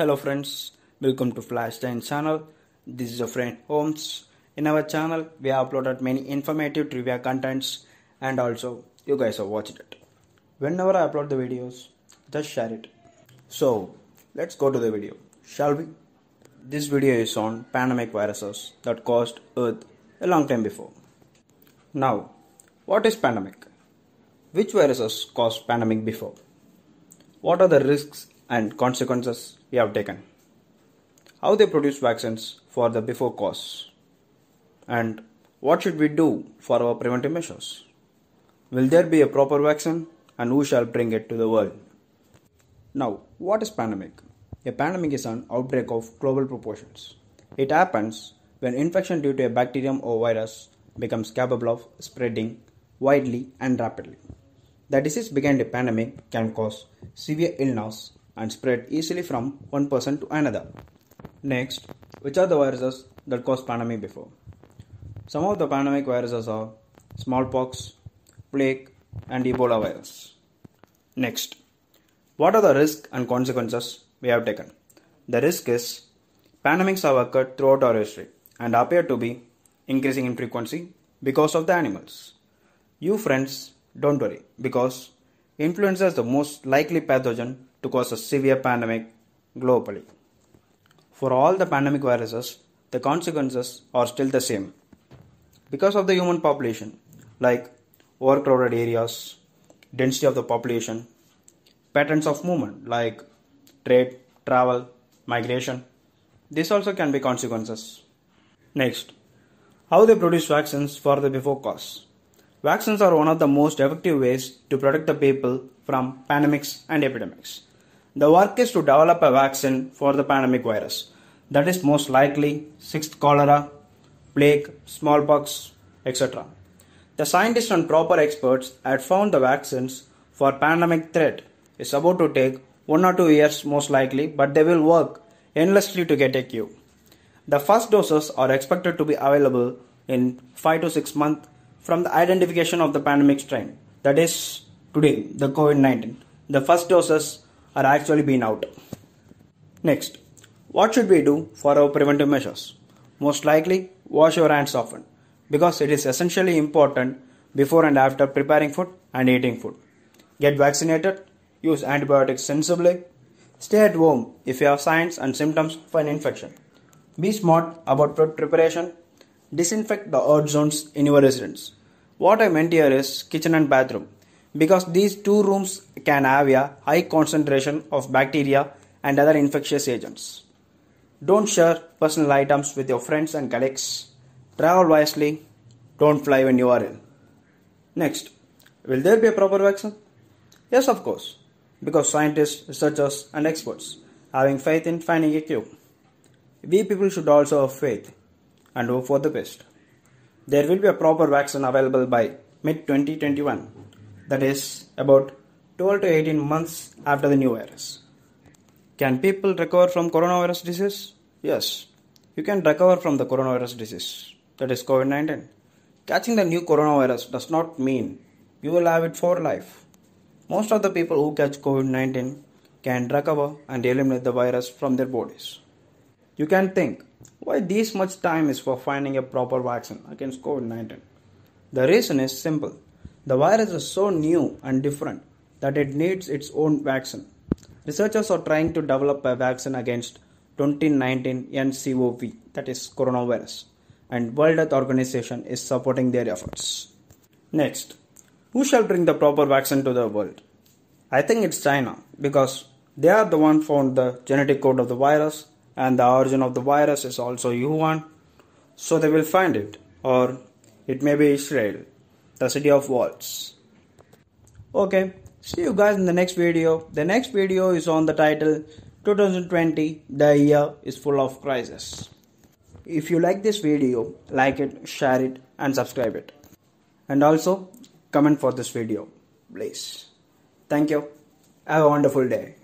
hello friends welcome to flash time channel this is your friend holmes in our channel we have uploaded many informative trivia contents and also you guys have watched it whenever i upload the videos just share it so let's go to the video shall we this video is on pandemic viruses that caused earth a long time before now what is pandemic which viruses caused pandemic before what are the risks and consequences we have taken, how they produce vaccines for the before cause, and what should we do for our preventive measures? Will there be a proper vaccine and who shall bring it to the world? Now, what is pandemic? A pandemic is an outbreak of global proportions. It happens when infection due to a bacterium or virus becomes capable of spreading widely and rapidly. The disease behind a pandemic can cause severe illness and spread easily from one person to another. Next, which are the viruses that caused pandemic before? Some of the pandemic viruses are smallpox, plague, and Ebola virus. Next, what are the risks and consequences we have taken? The risk is pandemics have occurred throughout our history and appear to be increasing in frequency because of the animals. You friends, don't worry because influenza is the most likely pathogen to cause a severe pandemic globally. For all the pandemic viruses, the consequences are still the same. Because of the human population, like overcrowded areas, density of the population, patterns of movement like trade, travel, migration, this also can be consequences. Next, how they produce vaccines for the before cause. Vaccines are one of the most effective ways to protect the people from pandemics and epidemics. The work is to develop a vaccine for the pandemic virus. That is most likely sixth cholera, plague, smallpox, etc. The scientists and proper experts had found the vaccines for pandemic threat is about to take one or two years most likely, but they will work endlessly to get a cure. The first doses are expected to be available in 5 to 6 months from the identification of the pandemic strain, that is today, the COVID 19. The first doses are actually being out. Next, what should we do for our preventive measures? Most likely, wash your hands often because it is essentially important before and after preparing food and eating food. Get vaccinated, use antibiotics sensibly, stay at home if you have signs and symptoms of an infection. Be smart about food preparation, disinfect the odd zones in your residence. What I meant here is kitchen and bathroom because these two rooms can have a high concentration of bacteria and other infectious agents. Don't share personal items with your friends and colleagues. Travel wisely. Don't fly when you are ill. Next, will there be a proper vaccine? Yes, of course, because scientists, researchers, and experts having faith in finding a cure. We people should also have faith and hope for the best. There will be a proper vaccine available by mid 2021, that is, about 12 to 18 months after the new virus. Can people recover from coronavirus disease? Yes, you can recover from the coronavirus disease, that is COVID 19. Catching the new coronavirus does not mean you will have it for life. Most of the people who catch COVID 19 can recover and eliminate the virus from their bodies. You can think, why this much time is for finding a proper vaccine against COVID 19? The reason is simple the virus is so new and different that it needs its own vaccine. Researchers are trying to develop a vaccine against 2019 NCOV, that is coronavirus, and World Health Organization is supporting their efforts. Next, who shall bring the proper vaccine to the world? I think it's China because they are the one found the genetic code of the virus and the origin of the virus is also Yuan, So they will find it or it may be Israel, the city of walls. Okay, See you guys in the next video. The next video is on the title 2020 The Year is Full of Crisis. If you like this video, like it, share it, and subscribe it. And also, comment for this video, please. Thank you. Have a wonderful day.